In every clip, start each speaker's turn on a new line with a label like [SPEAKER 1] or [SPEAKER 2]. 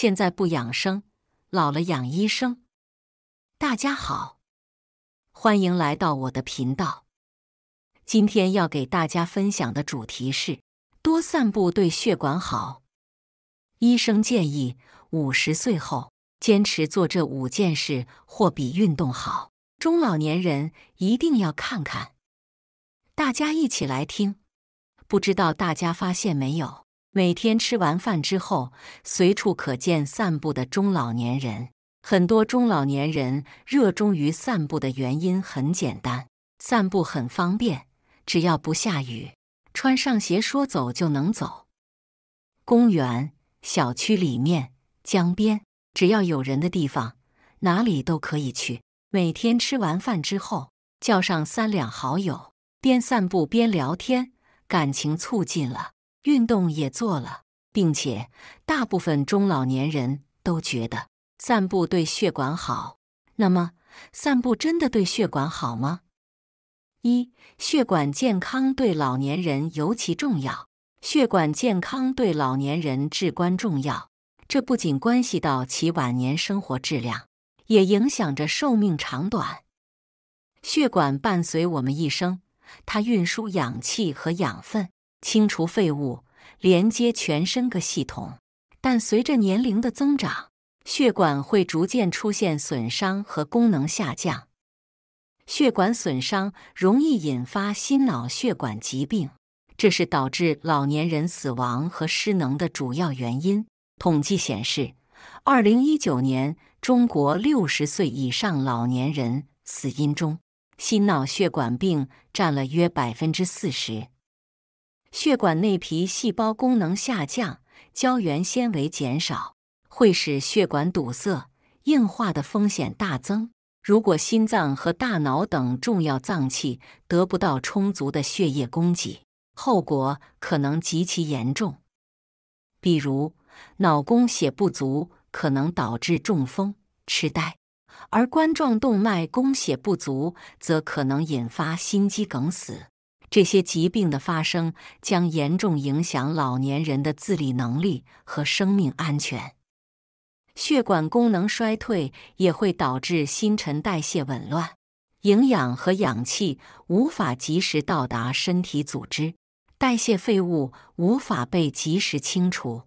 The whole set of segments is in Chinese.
[SPEAKER 1] 现在不养生，老了养医生。大家好，欢迎来到我的频道。今天要给大家分享的主题是：多散步对血管好。医生建议，五十岁后坚持做这五件事，或比运动好。中老年人一定要看看。大家一起来听。不知道大家发现没有？每天吃完饭之后，随处可见散步的中老年人。很多中老年人热衷于散步的原因很简单：散步很方便，只要不下雨，穿上鞋说走就能走。公园、小区里面、江边，只要有人的地方，哪里都可以去。每天吃完饭之后，叫上三两好友，边散步边聊天，感情促进了。运动也做了，并且大部分中老年人都觉得散步对血管好。那么，散步真的对血管好吗？一、血管健康对老年人尤其重要。血管健康对老年人至关重要，这不仅关系到其晚年生活质量，也影响着寿命长短。血管伴随我们一生，它运输氧气和养分。清除废物，连接全身各系统。但随着年龄的增长，血管会逐渐出现损伤和功能下降。血管损伤容易引发心脑血管疾病，这是导致老年人死亡和失能的主要原因。统计显示，二零一九年中国六十岁以上老年人死因中，心脑血管病占了约百分之四十。血管内皮细胞功能下降，胶原纤维减少，会使血管堵塞、硬化的风险大增。如果心脏和大脑等重要脏器得不到充足的血液供给，后果可能极其严重。比如，脑供血不足可能导致中风、痴呆，而冠状动脉供血不足则可能引发心肌梗死。这些疾病的发生将严重影响老年人的自理能力和生命安全。血管功能衰退也会导致新陈代谢紊乱，营养和氧气无法及时到达身体组织，代谢废物无法被及时清除。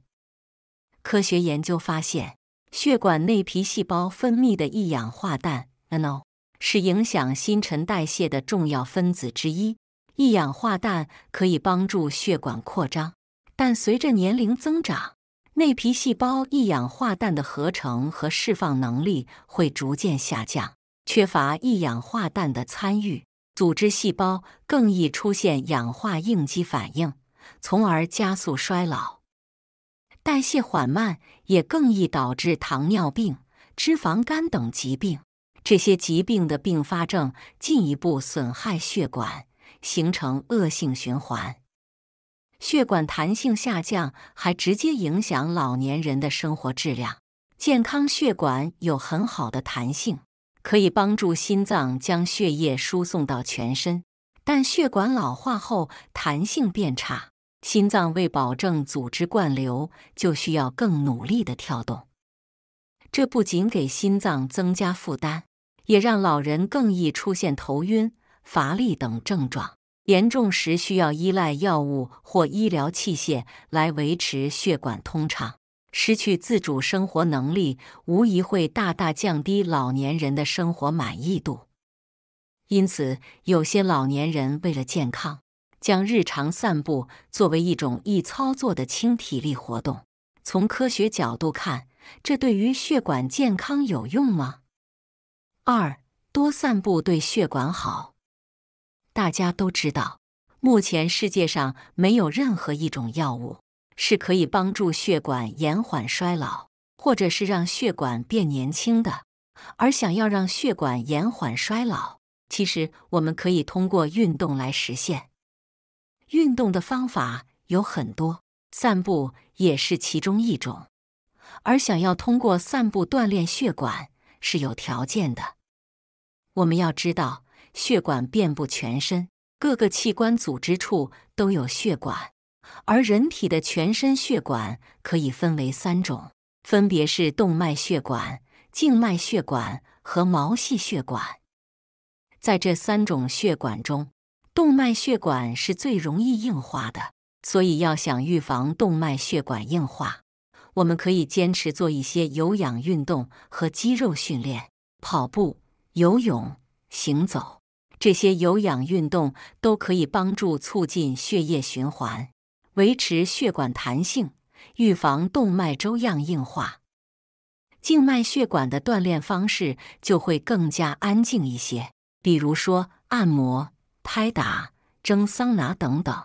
[SPEAKER 1] 科学研究发现，血管内皮细胞分泌的一氧化氮 （NO） 是影响新陈代谢的重要分子之一。一氧化氮可以帮助血管扩张，但随着年龄增长，内皮细胞一氧化氮的合成和释放能力会逐渐下降。缺乏一氧化氮的参与，组织细胞更易出现氧化应激反应，从而加速衰老。代谢缓慢也更易导致糖尿病、脂肪肝等疾病，这些疾病的并发症进一步损害血管。形成恶性循环，血管弹性下降，还直接影响老年人的生活质量。健康血管有很好的弹性，可以帮助心脏将血液输送到全身。但血管老化后，弹性变差，心脏为保证组织灌流，就需要更努力的跳动。这不仅给心脏增加负担，也让老人更易出现头晕。乏力等症状，严重时需要依赖药物或医疗器械来维持血管通畅。失去自主生活能力，无疑会大大降低老年人的生活满意度。因此，有些老年人为了健康，将日常散步作为一种易操作的轻体力活动。从科学角度看，这对于血管健康有用吗？二多散步对血管好。大家都知道，目前世界上没有任何一种药物是可以帮助血管延缓衰老，或者是让血管变年轻的。而想要让血管延缓衰老，其实我们可以通过运动来实现。运动的方法有很多，散步也是其中一种。而想要通过散步锻炼血管是有条件的，我们要知道。血管遍布全身，各个器官组织处都有血管。而人体的全身血管可以分为三种，分别是动脉血管、静脉血管和毛细血管。在这三种血管中，动脉血管是最容易硬化的。所以，要想预防动脉血管硬化，我们可以坚持做一些有氧运动和肌肉训练，跑步、游泳、行走。这些有氧运动都可以帮助促进血液循环，维持血管弹性，预防动脉粥样硬化。静脉血管的锻炼方式就会更加安静一些，比如说按摩、拍打、蒸桑拿等等。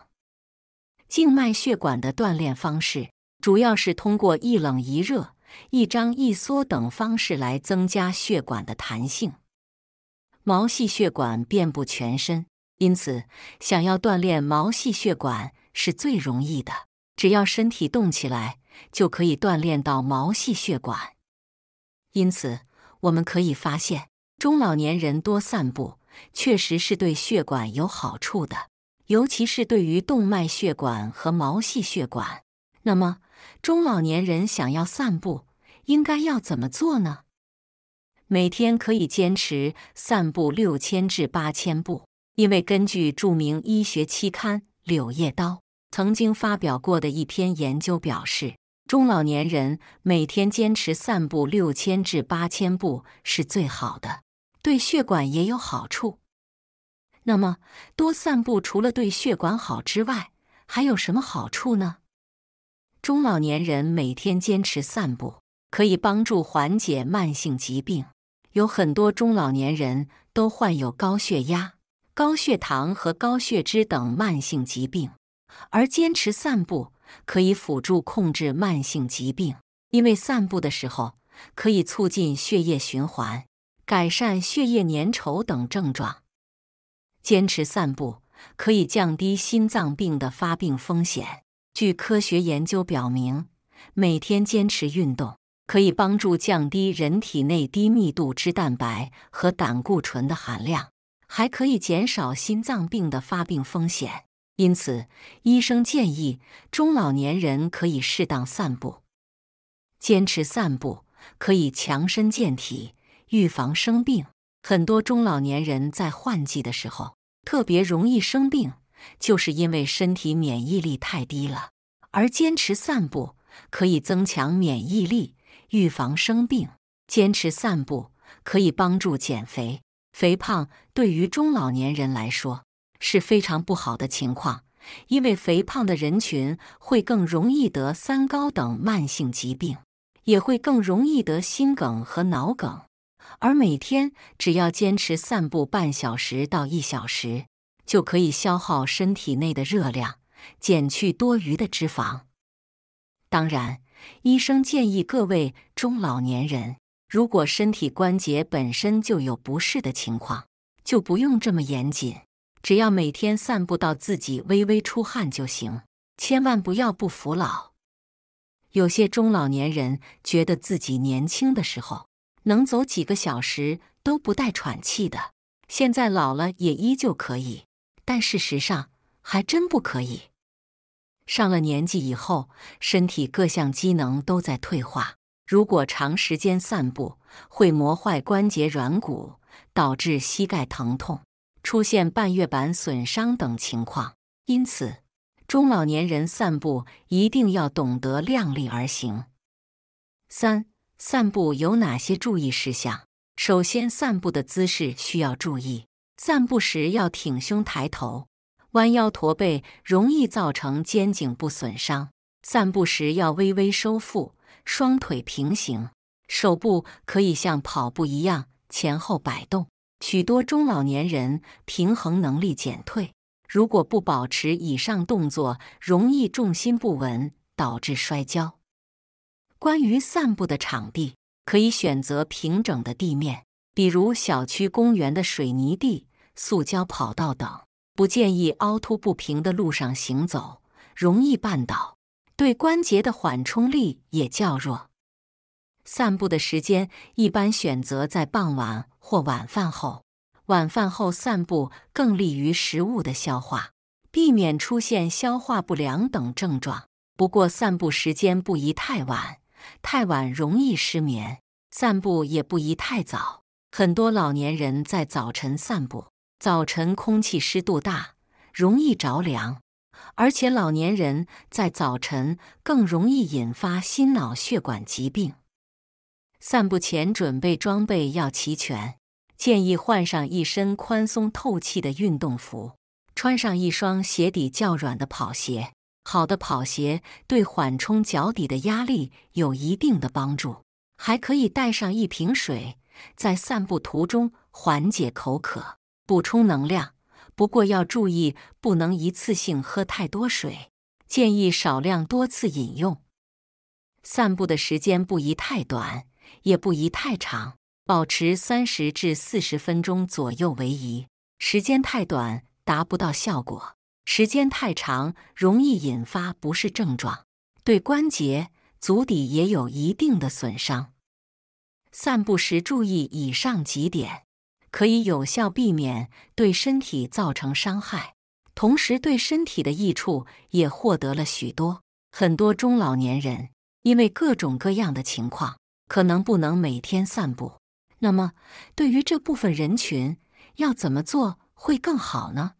[SPEAKER 1] 静脉血管的锻炼方式主要是通过一冷一热、一张一缩等方式来增加血管的弹性。毛细血管遍布全身，因此想要锻炼毛细血管是最容易的。只要身体动起来，就可以锻炼到毛细血管。因此，我们可以发现，中老年人多散步确实是对血管有好处的，尤其是对于动脉血管和毛细血管。那么，中老年人想要散步，应该要怎么做呢？每天可以坚持散步六千至八千步，因为根据著名医学期刊《柳叶刀》曾经发表过的一篇研究表示，中老年人每天坚持散步六千至八千步是最好的，对血管也有好处。那么多散步除了对血管好之外，还有什么好处呢？中老年人每天坚持散步可以帮助缓解慢性疾病。有很多中老年人都患有高血压、高血糖和高血脂等慢性疾病，而坚持散步可以辅助控制慢性疾病。因为散步的时候可以促进血液循环，改善血液粘稠等症状。坚持散步可以降低心脏病的发病风险。据科学研究表明，每天坚持运动。可以帮助降低人体内低密度脂蛋白和胆固醇的含量，还可以减少心脏病的发病风险。因此，医生建议中老年人可以适当散步。坚持散步可以强身健体，预防生病。很多中老年人在换季的时候特别容易生病，就是因为身体免疫力太低了。而坚持散步可以增强免疫力。预防生病，坚持散步可以帮助减肥。肥胖对于中老年人来说是非常不好的情况，因为肥胖的人群会更容易得三高等慢性疾病，也会更容易得心梗和脑梗。而每天只要坚持散步半小时到一小时，就可以消耗身体内的热量，减去多余的脂肪。当然。医生建议各位中老年人，如果身体关节本身就有不适的情况，就不用这么严谨，只要每天散步到自己微微出汗就行。千万不要不服老。有些中老年人觉得自己年轻的时候能走几个小时都不带喘气的，现在老了也依旧可以，但事实上还真不可以。上了年纪以后，身体各项机能都在退化。如果长时间散步，会磨坏关节软骨，导致膝盖疼痛，出现半月板损伤等情况。因此，中老年人散步一定要懂得量力而行。三、散步有哪些注意事项？首先，散步的姿势需要注意，散步时要挺胸抬头。弯腰驼背容易造成肩颈部损伤。散步时要微微收腹，双腿平行，手部可以像跑步一样前后摆动。许多中老年人平衡能力减退，如果不保持以上动作，容易重心不稳，导致摔跤。关于散步的场地，可以选择平整的地面，比如小区、公园的水泥地、塑胶跑道等。不建议凹凸不平的路上行走，容易绊倒；对关节的缓冲力也较弱。散步的时间一般选择在傍晚或晚饭后，晚饭后散步更利于食物的消化，避免出现消化不良等症状。不过，散步时间不宜太晚，太晚容易失眠；散步也不宜太早，很多老年人在早晨散步。早晨空气湿度大，容易着凉，而且老年人在早晨更容易引发心脑血管疾病。散步前准备装备要齐全，建议换上一身宽松透气的运动服，穿上一双鞋底较软的跑鞋。好的跑鞋对缓冲脚底的压力有一定的帮助，还可以带上一瓶水，在散步途中缓解口渴。补充能量，不过要注意不能一次性喝太多水，建议少量多次饮用。散步的时间不宜太短，也不宜太长，保持三十至四十分钟左右为宜。时间太短达不到效果，时间太长容易引发不适症状，对关节、足底也有一定的损伤。散步时注意以上几点。可以有效避免对身体造成伤害，同时对身体的益处也获得了许多。很多中老年人因为各种各样的情况，可能不能每天散步。那么，对于这部分人群，要怎么做会更好呢？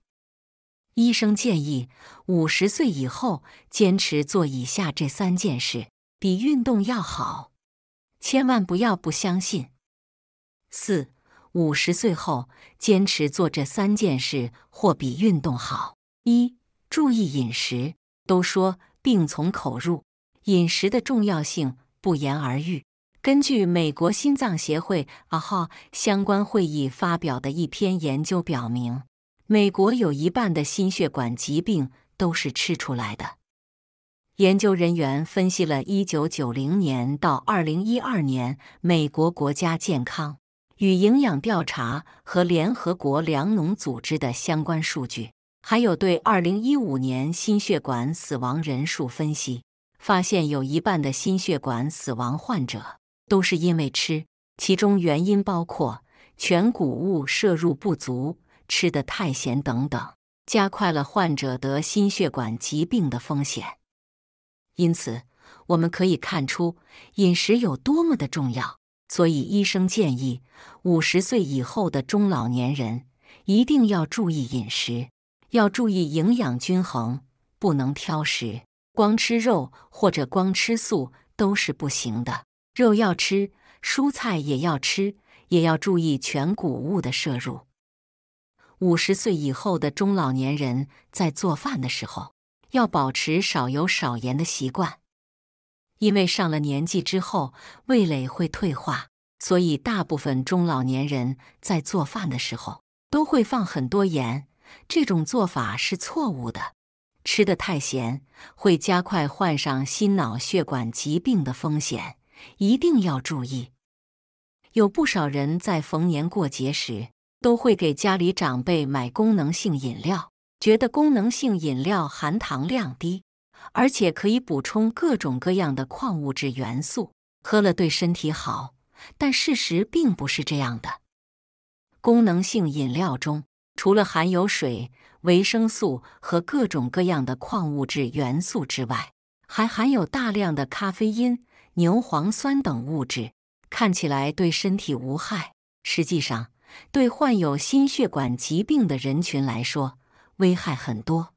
[SPEAKER 1] 医生建议，五十岁以后坚持做以下这三件事，比运动要好，千万不要不相信。四。五十岁后坚持做这三件事，或比运动好。一、注意饮食。都说病从口入，饮食的重要性不言而喻。根据美国心脏协会啊号相关会议发表的一篇研究表明，美国有一半的心血管疾病都是吃出来的。研究人员分析了1990年到2012年美国国家健康。与营养调查和联合国粮农组织的相关数据，还有对2015年心血管死亡人数分析，发现有一半的心血管死亡患者都是因为吃，其中原因包括全谷物摄入不足、吃得太咸等等，加快了患者得心血管疾病的风险。因此，我们可以看出饮食有多么的重要。所以，医生建议五十岁以后的中老年人一定要注意饮食，要注意营养均衡，不能挑食，光吃肉或者光吃素都是不行的。肉要吃，蔬菜也要吃，也要注意全谷物的摄入。五十岁以后的中老年人在做饭的时候，要保持少油少盐的习惯。因为上了年纪之后味蕾会退化，所以大部分中老年人在做饭的时候都会放很多盐。这种做法是错误的，吃的太咸会加快患上心脑血管疾病的风险，一定要注意。有不少人在逢年过节时都会给家里长辈买功能性饮料，觉得功能性饮料含糖量低。而且可以补充各种各样的矿物质元素，喝了对身体好。但事实并不是这样的。功能性饮料中，除了含有水、维生素和各种各样的矿物质元素之外，还含有大量的咖啡因、牛磺酸等物质，看起来对身体无害。实际上，对患有心血管疾病的人群来说，危害很多。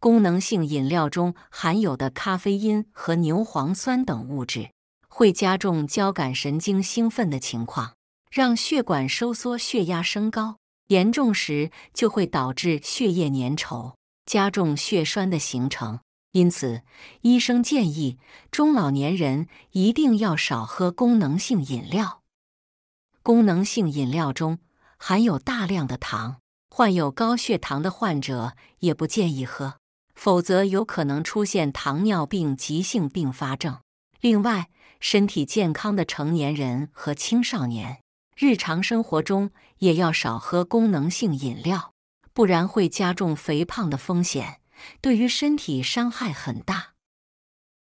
[SPEAKER 1] 功能性饮料中含有的咖啡因和牛磺酸等物质，会加重交感神经兴奋的情况，让血管收缩、血压升高，严重时就会导致血液粘稠，加重血栓的形成。因此，医生建议中老年人一定要少喝功能性饮料。功能性饮料中含有大量的糖，患有高血糖的患者也不建议喝。否则有可能出现糖尿病急性并发症。另外，身体健康的成年人和青少年日常生活中也要少喝功能性饮料，不然会加重肥胖的风险，对于身体伤害很大。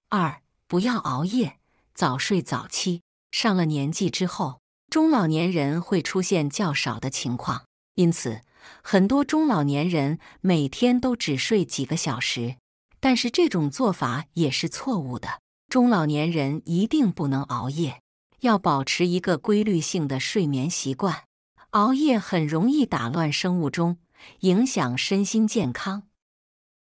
[SPEAKER 1] 二、不要熬夜，早睡早起。上了年纪之后，中老年人会出现较少的情况，因此。很多中老年人每天都只睡几个小时，但是这种做法也是错误的。中老年人一定不能熬夜，要保持一个规律性的睡眠习惯。熬夜很容易打乱生物钟，影响身心健康。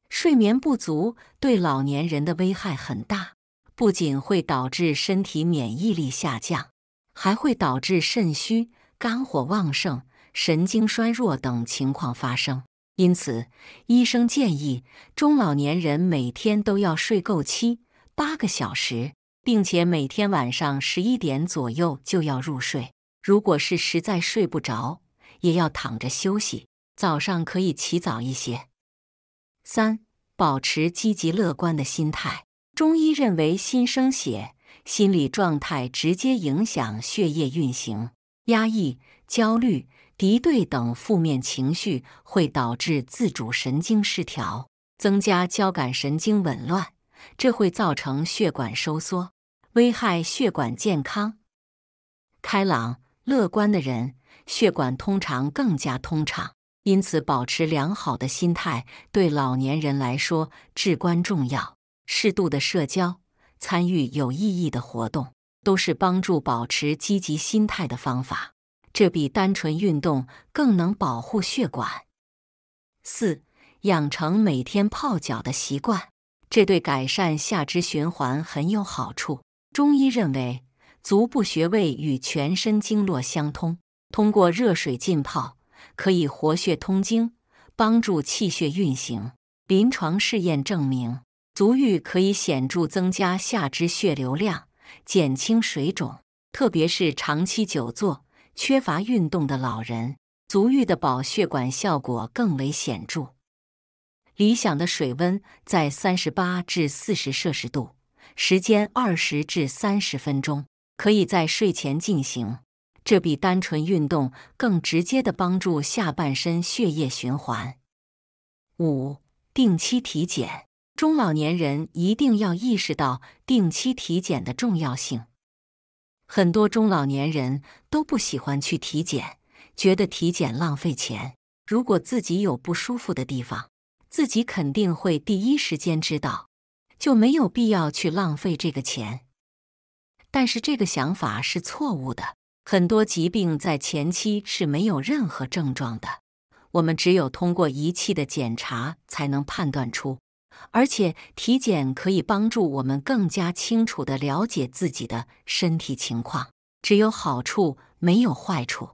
[SPEAKER 1] 睡眠不足对老年人的危害很大，不仅会导致身体免疫力下降，还会导致肾虚、肝火旺盛。神经衰弱等情况发生，因此医生建议中老年人每天都要睡够七八个小时，并且每天晚上十一点左右就要入睡。如果是实在睡不着，也要躺着休息，早上可以起早一些。三、保持积极乐观的心态。中医认为心生血，心理状态直接影响血液运行。压抑、焦虑。敌对等负面情绪会导致自主神经失调，增加交感神经紊乱，这会造成血管收缩，危害血管健康。开朗、乐观的人，血管通常更加通畅，因此保持良好的心态对老年人来说至关重要。适度的社交、参与有意义的活动，都是帮助保持积极心态的方法。这比单纯运动更能保护血管。四、养成每天泡脚的习惯，这对改善下肢循环很有好处。中医认为，足部穴位与全身经络相通，通过热水浸泡可以活血通经，帮助气血运行。临床试验证明，足浴可以显著增加下肢血流量，减轻水肿，特别是长期久坐。缺乏运动的老人，足浴的保血管效果更为显著。理想的水温在三十八至四十摄氏度，时间二十至三十分钟，可以在睡前进行。这比单纯运动更直接的帮助下半身血液循环。五、定期体检。中老年人一定要意识到定期体检的重要性。很多中老年人都不喜欢去体检，觉得体检浪费钱。如果自己有不舒服的地方，自己肯定会第一时间知道，就没有必要去浪费这个钱。但是这个想法是错误的，很多疾病在前期是没有任何症状的，我们只有通过仪器的检查才能判断出。而且体检可以帮助我们更加清楚地了解自己的身体情况，只有好处没有坏处。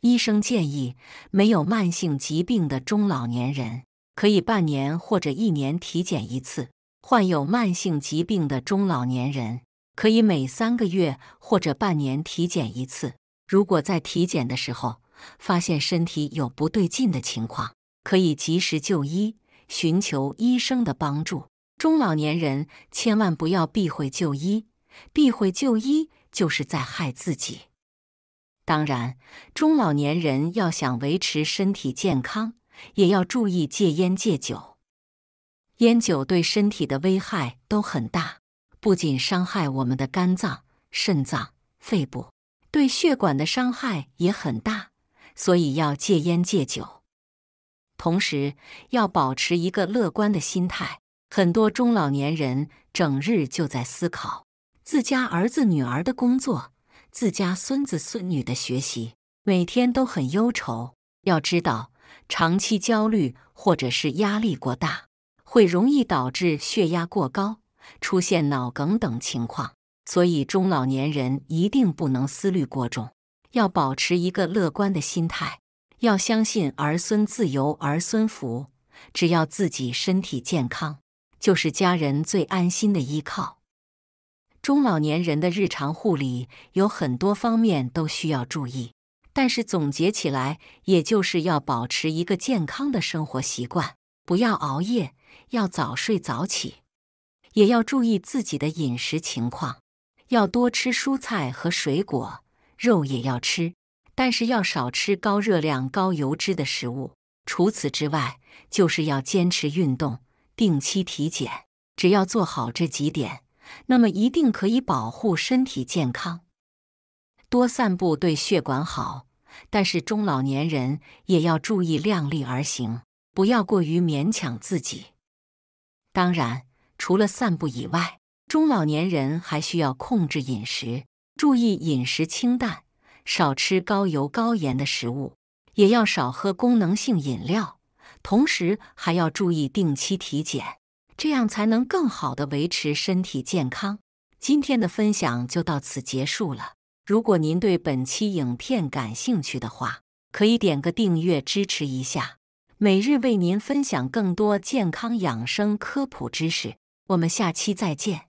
[SPEAKER 1] 医生建议，没有慢性疾病的中老年人可以半年或者一年体检一次；患有慢性疾病的中老年人可以每三个月或者半年体检一次。如果在体检的时候发现身体有不对劲的情况，可以及时就医。寻求医生的帮助。中老年人千万不要避讳就医，避讳就医就是在害自己。当然，中老年人要想维持身体健康，也要注意戒烟戒酒。烟酒对身体的危害都很大，不仅伤害我们的肝脏、肾脏、肺部，对血管的伤害也很大，所以要戒烟戒酒。同时，要保持一个乐观的心态。很多中老年人整日就在思考自家儿子女儿的工作、自家孙子孙女的学习，每天都很忧愁。要知道，长期焦虑或者是压力过大，会容易导致血压过高，出现脑梗等情况。所以，中老年人一定不能思虑过重，要保持一个乐观的心态。要相信儿孙自有儿孙福，只要自己身体健康，就是家人最安心的依靠。中老年人的日常护理有很多方面都需要注意，但是总结起来，也就是要保持一个健康的生活习惯，不要熬夜，要早睡早起，也要注意自己的饮食情况，要多吃蔬菜和水果，肉也要吃。但是要少吃高热量、高油脂的食物。除此之外，就是要坚持运动，定期体检。只要做好这几点，那么一定可以保护身体健康。多散步对血管好，但是中老年人也要注意量力而行，不要过于勉强自己。当然，除了散步以外，中老年人还需要控制饮食，注意饮食清淡。少吃高油高盐的食物，也要少喝功能性饮料，同时还要注意定期体检，这样才能更好的维持身体健康。今天的分享就到此结束了。如果您对本期影片感兴趣的话，可以点个订阅支持一下，每日为您分享更多健康养生科普知识。我们下期再见。